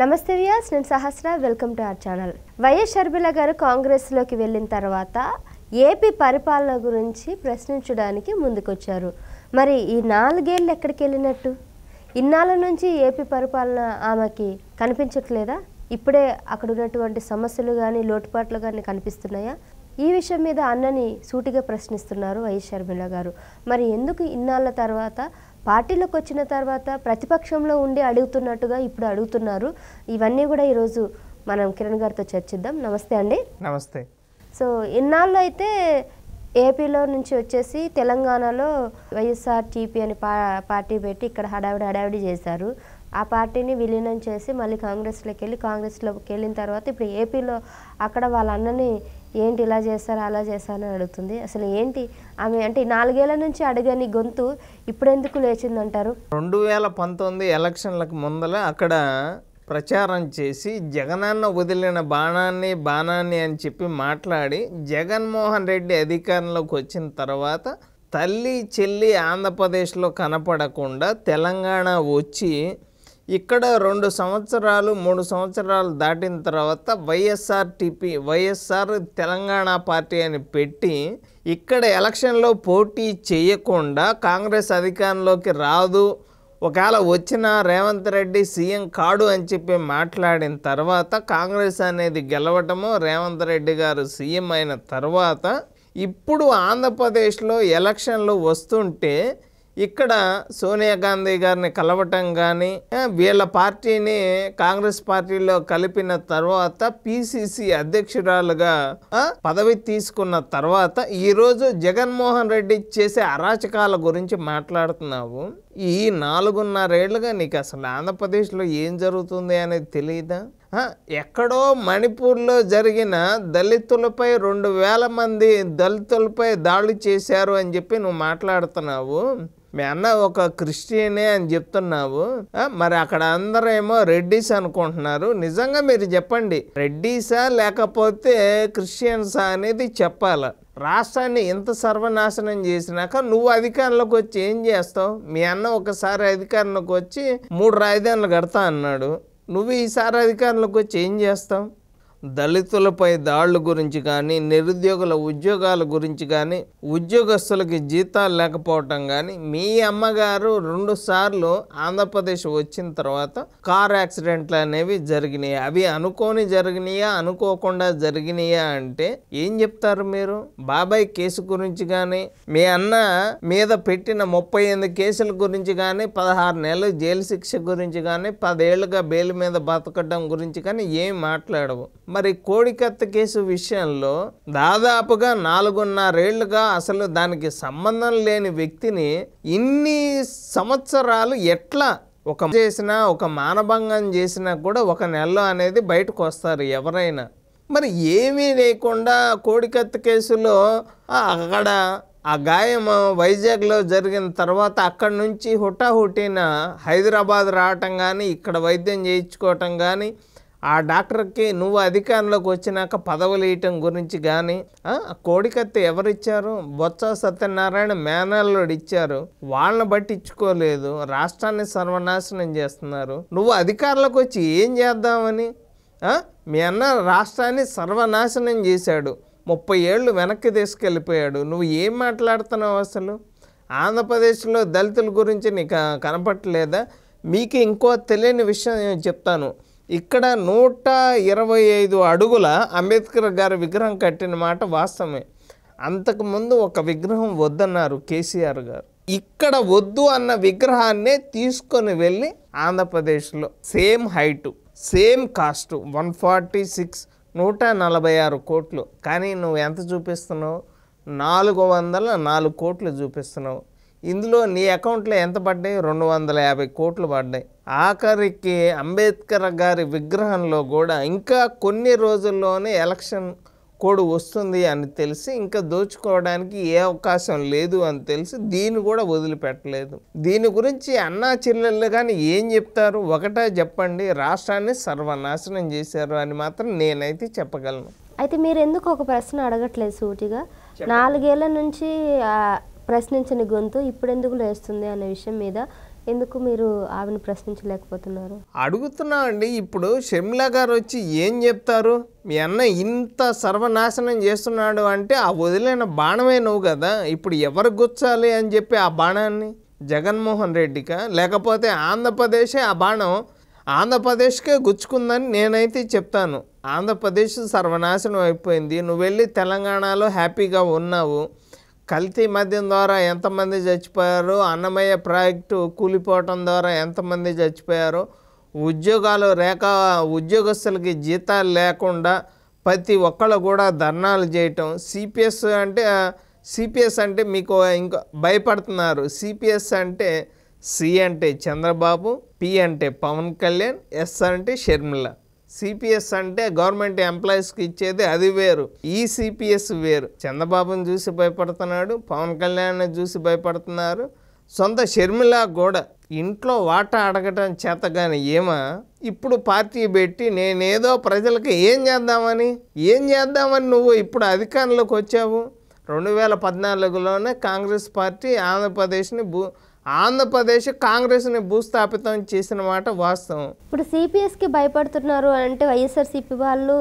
నమస్తే వ్యాస్ నేను Sahasra welcome to our channel YS Sharmila garu కాంగ్రెస్లోకి వెళ్ళిన తర్వాత ఏపీ పరిపాలన గురించి ప్రశ్నించడానికి ముందుకొచ్చారు మరి ఈ నాలుగేళ్ళు ఎక్కడికి వెళ్ళినట్టు ఇన్నాళ్ళ నుంచి ఏపీ పరిపాలన ఆమెకి కనిపించట్లేదా ఇప్పుడే అక్కడ ఉన్నటువంటి సమస్యలు కానీ లోటుపాట్లు కానీ కనిపిస్తున్నాయా ఈ విషయం మీద అన్నని సూటిగా ప్రశ్నిస్తున్నారు వైఎస్ షర్మిల గారు మరి ఎందుకు ఇన్నాళ్ళ తర్వాత పార్టీలోకి వచ్చిన తర్వాత ప్రతిపక్షంలో ఉండి అడుగుతున్నట్టుగా ఇప్పుడు అడుగుతున్నారు ఇవన్నీ కూడా ఈరోజు మనం కిరణ్ గారితో చర్చిద్దాం నమస్తే అండి నమస్తే సో ఇన్నాళ్ళు అయితే ఏపీలో నుంచి వచ్చేసి తెలంగాణలో వైఎస్ఆర్ టీపీ అని పా పార్టీ పెట్టి ఇక్కడ హడావిడి హడావిడి చేశారు ఆ పార్టీని విలీనం చేసి మళ్ళీ కాంగ్రెస్లోకి వెళ్ళి కాంగ్రెస్లోకి వెళ్ళిన తర్వాత ఇప్పుడు ఏపీలో అక్కడ వాళ్ళ అన్నని ఏంటి ఇలా చేస్తారు అలా అని అడుగుతుంది అసలు ఏంటి ఆమె అంటే నాలుగేళ్ల నుంచి అడగని గొంతు ఇప్పుడెందుకు లేచిందంటారు రెండు వేల పంతొమ్మిది ఎలక్షన్లకు ముందల అక్కడ ప్రచారం చేసి జగనన్న వదిలిన బాణాన్ని బాణాన్ని అని చెప్పి మాట్లాడి జగన్మోహన్ రెడ్డి అధికారంలోకి వచ్చిన తర్వాత తల్లి చెల్లి ఆంధ్రప్రదేశ్లో కనపడకుండా తెలంగాణ వచ్చి ఇక్కడ రెండు సంవత్సరాలు మూడు సంవత్సరాలు దాటిన తర్వాత YSR TP YSR Telangana party అని పెట్టి ఇక్కడ ఎలక్షన్లో పోటీ చేయకుండా కాంగ్రెస్ అధికారంలోకి రాదు ఒకవేళ వచ్చిన రేవంత్ రెడ్డి సీఎం కాడు అని చెప్పి మాట్లాడిన తర్వాత కాంగ్రెస్ అనేది గెలవటము రేవంత్ రెడ్డి గారు సీఎం అయిన తర్వాత ఇప్పుడు ఆంధ్రప్రదేశ్లో ఎలక్షన్లు వస్తుంటే ఇక్కడ సోనియా గాంధీ గారిని కలవటం కానీ వీళ్ళ పార్టీని కాంగ్రెస్ పార్టీలో కలిపిన తర్వాత పిసిసి అధ్యక్షురాలుగా పదవి తీసుకున్న తర్వాత ఈరోజు జగన్మోహన్ రెడ్డి చేసే అరాచకాల గురించి మాట్లాడుతున్నావు ఈ నాలుగున్నరేళ్లుగా నీకు అసలు ఆంధ్రప్రదేశ్లో ఏం జరుగుతుంది అనేది తెలియదా ఎక్కడో మణిపూర్లో జరిగిన దళితులపై రెండు వేల మంది దళితులపై దాడి చేశారు అని చెప్పి నువ్వు మాట్లాడుతున్నావు మీ అన్న ఒక క్రిస్టియనే అని చెప్తున్నావు మరి అక్కడ అందరేమో రెడ్డీస్ అనుకుంటున్నారు నిజంగా మీరు చెప్పండి రెడ్డీసా లేకపోతే క్రిస్టియన్సా అనేది చెప్పాలి రాష్ట్రాన్ని ఎంత సర్వనాశనం చేసినాక నువ్వు అధికారంలోకి వచ్చి ఏం చేస్తావు మీ అన్న ఒకసారి అధికారంలోకి వచ్చి మూడు రాజధానులు కడతా అన్నాడు నువ్వు ఈసారి అధికారంలోకి వచ్చి ఏం చేస్తావు దళితులపై దాళ్ళు గురించి కానీ నిరుద్యోగుల ఉద్యోగాల గురించి కానీ ఉద్యోగస్తులకి జీతాలు లేకపోవటం కానీ మీ అమ్మగారు రెండు సార్లు ఆంధ్రప్రదేశ్ వచ్చిన తర్వాత కార్ యాక్సిడెంట్లు అనేవి జరిగినాయి అవి అనుకోని జరిగినాయా అనుకోకుండా జరిగినాయా అంటే ఏం చెప్తారు మీరు బాబాయ్ కేసు గురించి కానీ మీ అన్న మీద పెట్టిన ముప్పై ఎనిమిది కేసుల గురించి కానీ పదహారు నెలలు జైలు శిక్ష గురించి కానీ పదేళ్లుగా బెయిల్ మీద బతకడం గురించి కానీ ఏం మాట్లాడవు మరి కోడికత్త కేసు విషయంలో దాదాపుగా నాలుగున్నరేళ్లుగా అసలు దానికి సంబంధం లేని వ్యక్తిని ఇన్ని సంవత్సరాలు ఎట్లా ఒక చేసినా ఒక మానభంగం చేసినా కూడా ఒక నెలలో అనేది బయటకు వస్తారు ఎవరైనా మరి ఏమీ లేకుండా కోడికత్త కేసులో అక్కడ ఆ గాయం వైజాగ్లో జరిగిన తర్వాత అక్కడి నుంచి హుటాహుటిన హైదరాబాద్ రావటం కానీ ఇక్కడ వైద్యం చేయించుకోవటం కానీ ఆ డాక్టర్కి నువ్వు అధికారంలోకి వచ్చినాక పదవులు వేయటం గురించి కానీ కోడికత్తి ఎవరిచ్చారు బొత్స సత్యనారాయణ మేనల్లోడు ఇచ్చారు వాళ్ళని బట్టి ఇచ్చుకోలేదు రాష్ట్రాన్ని సర్వనాశనం చేస్తున్నారు నువ్వు అధికారంలోకి వచ్చి ఏం చేద్దామని మీ అన్న రాష్ట్రాన్ని సర్వనాశనం చేశాడు ముప్పై ఏళ్ళు వెనక్కి తీసుకెళ్ళిపోయాడు నువ్వు ఏం మాట్లాడుతున్నావు అసలు ఆంధ్రప్రదేశ్లో దళితుల గురించి నీకు కనపట్టలేదా మీకు ఇంకో తెలియని విషయం చెప్తాను ఇక్కడ నూట ఇరవై ఐదు అడుగుల అంబేద్కర్ గారు విగ్రహం కట్టిన మాట వాస్తవమే అంతకుముందు ఒక విగ్రహం వద్దన్నారు కేసీఆర్ గారు ఇక్కడ వద్దు అన్న విగ్రహాన్నే తీసుకొని వెళ్ళి ఆంధ్రప్రదేశ్లో same height same cost one forty six నూట నలభై ఆరు కోట్లు కానీ నువ్వు ఎంత చూపిస్తున్నావు నాలుగు వందల నాలుగు కోట్లు చూపిస్తున్నావు ఇందులో నీ అకౌంట్లో ఎంత పడ్డాయి రెండు వందల యాభై కోట్లు పడ్డాయి ఆఖరికి అంబేద్కర్ గారి విగ్రహంలో కూడా ఇంకా కొన్ని రోజుల్లోనే ఎలక్షన్ కోడ్ వస్తుంది అని తెలిసి ఇంకా దోచుకోవడానికి ఏ అవకాశం లేదు అని తెలిసి దీన్ని కూడా వదిలిపెట్టలేదు దీని గురించి అన్నా చెల్లెళ్ళు కానీ ఏం చెప్తారు ఒకటే చెప్పండి రాష్ట్రాన్ని సర్వనాశనం చేశారు అని మాత్రం నేనైతే చెప్పగలను అయితే మీరు ఎందుకు ఒక ప్రశ్న అడగట్లేదు సూటిగా నాలుగేళ్ల నుంచి ప్రశ్నించిన గొంతు ఇప్పుడు ఎందుకు లేస్తుంది అనే విషయం మీద ఎందుకు మీరు ఆవిని ప్రశ్నించలేకపోతున్నారు అడుగుతున్నామండి ఇప్పుడు షర్మిలా గారు వచ్చి ఏం చెప్తారు మీ అన్న ఇంత సర్వనాశనం చేస్తున్నాడు అంటే ఆ వదిలిన బాణమే నువ్వు కదా ఇప్పుడు ఎవరు గుచ్చాలి అని చెప్పి ఆ బాణాన్ని జగన్మోహన్ రెడ్డికా లేకపోతే ఆంధ్రప్రదేశే ఆ బాణం ఆంధ్రప్రదేశ్కే గుచ్చుకుందని నేనైతే చెప్తాను ఆంధ్రప్రదేశ్ సర్వనాశనం అయిపోయింది నువ్వు వెళ్ళి తెలంగాణలో హ్యాపీగా ఉన్నావు కల్తీ మద్యం ద్వారా ఎంతమంది చచ్చిపోయారు అన్నమయ్య ప్రాజెక్టు కూలిపోవటం ద్వారా ఎంతమంది చచ్చిపోయారు ఉద్యోగాలు లేక ఉద్యోగస్తులకి జీతాలు లేకుండా ప్రతి ఒక్కళ్ళు కూడా ధర్నాలు చేయటం సిపిఎస్ అంటే సిపిఎస్ అంటే మీకు ఇంకా భయపడుతున్నారు సిపిఎస్ అంటే సి అంటే చంద్రబాబు పి అంటే పవన్ కళ్యాణ్ ఎస్ అంటే షర్మిల సిపిఎస్ అంటే గవర్నమెంట్ ఎంప్లాయీస్కి ఇచ్చేది అది వేరు ఈ సిపిఎస్ వేరు చంద్రబాబును చూసి భయపడుతున్నాడు పవన్ కళ్యాణ్ చూసి భయపడుతున్నారు సొంత షర్మిల కూడా ఇంట్లో వాటా అడగటం చేతగాని ఏమా ఇప్పుడు పార్టీ పెట్టి నేనేదో ప్రజలకు ఏం చేద్దామని ఏం చేద్దామని నువ్వు ఇప్పుడు అధికారంలోకి వచ్చావు రెండు వేల పద్నాలుగులోనే కాంగ్రెస్ పార్టీ ఆంధ్రప్రదేశ్ని భూ ఆంధ్రప్రదేశ్ కాంగ్రెస్ని భూస్థాపితం చేసిన మాట వాస్తవం ఇప్పుడు కి భయపడుతున్నారు అంటే వైఎస్ఆర్సీపీ వాళ్ళు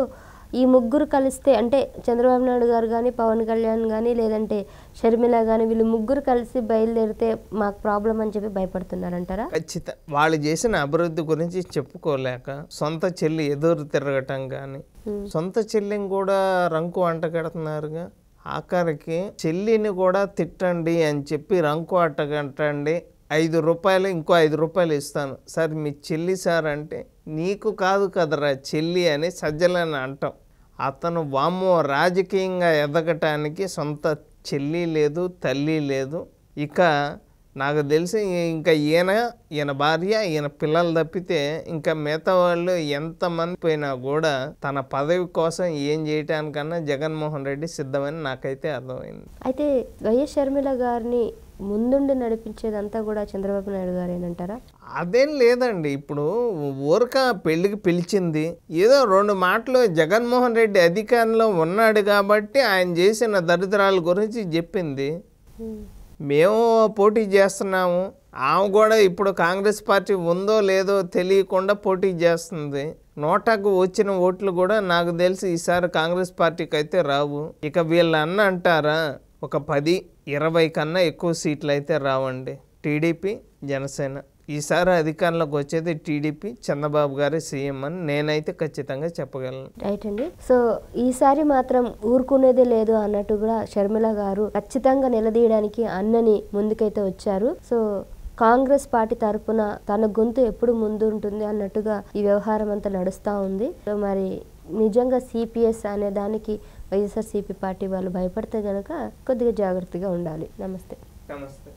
ఈ ముగ్గురు కలిస్తే అంటే చంద్రబాబు నాయుడు గారు కానీ పవన్ కళ్యాణ్ కానీ లేదంటే షర్మిల కానీ వీళ్ళు ముగ్గురు కలిసి బయలుదేరితే మాకు ప్రాబ్లం అని చెప్పి భయపడుతున్నారంటారా ఖచ్చితంగా వాళ్ళు చేసిన అభివృద్ధి గురించి చెప్పుకోలేక సొంత చెల్లి ఎదురు తిరగటం కానీ సొంత చెల్లిని కూడా రంకు వంట కడుతున్నారుగా ఆఖరికి చెల్లిని కూడా తిట్టండి అని చెప్పి రంకు అట్టగట్టండి ఐదు రూపాయలు ఇంకో ఐదు రూపాయలు ఇస్తాను సార్ మీ చెల్లి సార్ అంటే నీకు కాదు కదరా చెల్లి అని సజ్జలని అంటాం అతను వామో రాజకీయంగా ఎదగటానికి సొంత చెల్లి లేదు తల్లి లేదు ఇక నాకు తెలిసి ఇంకా ఈయన ఈయన భార్య ఈయన పిల్లలు తప్పితే ఇంకా మిగతా వాళ్ళు ఎంతమంది పోయినా కూడా తన పదవి కోసం ఏం చేయటానికన్నా జగన్మోహన్ రెడ్డి సిద్ధమని నాకైతే అర్థమైంది అయితే వైఎస్ షర్మిల గారిని ముందుండి నడిపించేదంతా కూడా చంద్రబాబు నాయుడు గారు ఏంటంటారా అదేం లేదండి ఇప్పుడు ఊరక పెళ్లికి పిలిచింది ఏదో రెండు మాటలు జగన్మోహన్ రెడ్డి అధికారంలో ఉన్నాడు కాబట్టి ఆయన చేసిన దరిద్రాల గురించి చెప్పింది మేము పోటీ చేస్తున్నాము ఆమె కూడా ఇప్పుడు కాంగ్రెస్ పార్టీ ఉందో లేదో తెలియకుండా పోటీ చేస్తుంది నోటాకు వచ్చిన ఓట్లు కూడా నాకు తెలిసి ఈసారి కాంగ్రెస్ పార్టీకి అయితే రావు ఇక వీళ్ళ అన్న అంటారా ఒక పది ఇరవై కన్నా ఎక్కువ సీట్లు అయితే రావండి టీడీపీ జనసేన ఈసారి అధికారంలోకి వచ్చేది టీడీపీ చంద్రబాబు గారి సీఎం అని నేనైతే ఖచ్చితంగా చెప్పగలను రైట్ అండి సో ఈసారి మాత్రం ఊరుకునేదే లేదు అన్నట్టు కూడా షర్మిల గారు ఖచ్చితంగా నిలదీయడానికి అన్నని ముందుకైతే వచ్చారు సో కాంగ్రెస్ పార్టీ తరపున తన గొంతు ఎప్పుడు ముందు ఉంటుంది అన్నట్టుగా ఈ వ్యవహారం అంతా నడుస్తూ ఉంది సో మరి నిజంగా సిపిఎస్ అనే దానికి వైఎస్ఆర్సీపీ పార్టీ వాళ్ళు భయపడితే కనుక కొద్దిగా జాగ్రత్తగా ఉండాలి నమస్తే నమస్తే